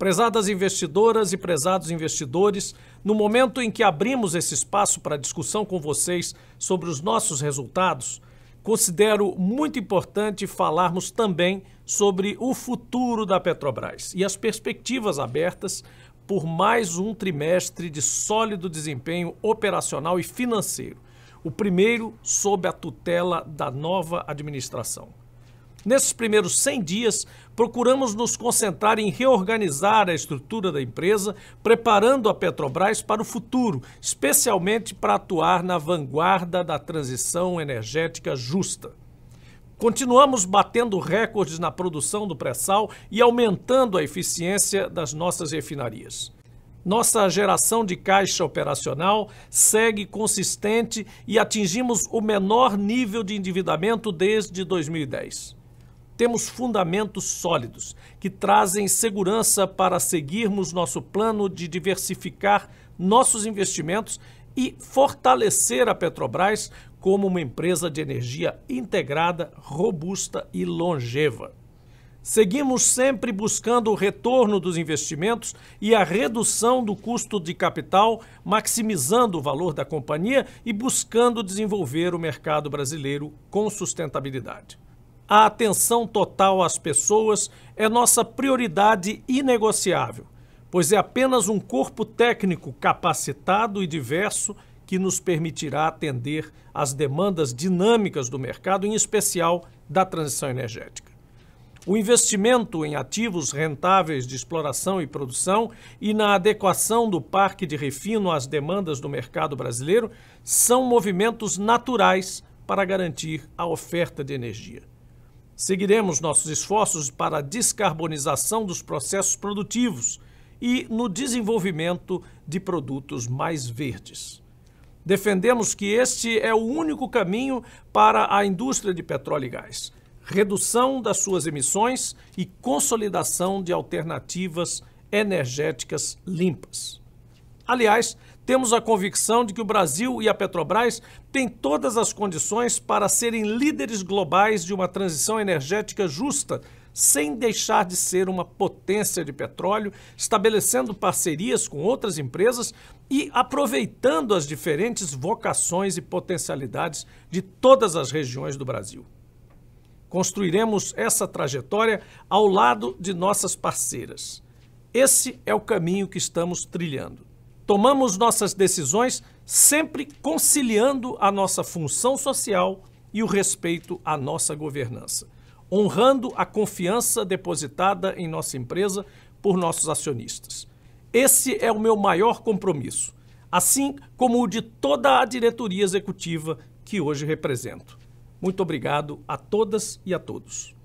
Prezadas investidoras e prezados investidores, no momento em que abrimos esse espaço para discussão com vocês sobre os nossos resultados, considero muito importante falarmos também sobre o futuro da Petrobras e as perspectivas abertas por mais um trimestre de sólido desempenho operacional e financeiro, o primeiro sob a tutela da nova administração. Nesses primeiros 100 dias, procuramos nos concentrar em reorganizar a estrutura da empresa, preparando a Petrobras para o futuro, especialmente para atuar na vanguarda da transição energética justa. Continuamos batendo recordes na produção do pré-sal e aumentando a eficiência das nossas refinarias. Nossa geração de caixa operacional segue consistente e atingimos o menor nível de endividamento desde 2010 temos fundamentos sólidos que trazem segurança para seguirmos nosso plano de diversificar nossos investimentos e fortalecer a Petrobras como uma empresa de energia integrada, robusta e longeva. Seguimos sempre buscando o retorno dos investimentos e a redução do custo de capital, maximizando o valor da companhia e buscando desenvolver o mercado brasileiro com sustentabilidade. A atenção total às pessoas é nossa prioridade inegociável, pois é apenas um corpo técnico capacitado e diverso que nos permitirá atender às demandas dinâmicas do mercado, em especial da transição energética. O investimento em ativos rentáveis de exploração e produção e na adequação do parque de refino às demandas do mercado brasileiro são movimentos naturais para garantir a oferta de energia. Seguiremos nossos esforços para a descarbonização dos processos produtivos e no desenvolvimento de produtos mais verdes. Defendemos que este é o único caminho para a indústria de petróleo e gás, redução das suas emissões e consolidação de alternativas energéticas limpas. Aliás, temos a convicção de que o Brasil e a Petrobras têm todas as condições para serem líderes globais de uma transição energética justa, sem deixar de ser uma potência de petróleo, estabelecendo parcerias com outras empresas e aproveitando as diferentes vocações e potencialidades de todas as regiões do Brasil. Construiremos essa trajetória ao lado de nossas parceiras. Esse é o caminho que estamos trilhando. Tomamos nossas decisões sempre conciliando a nossa função social e o respeito à nossa governança, honrando a confiança depositada em nossa empresa por nossos acionistas. Esse é o meu maior compromisso, assim como o de toda a diretoria executiva que hoje represento. Muito obrigado a todas e a todos.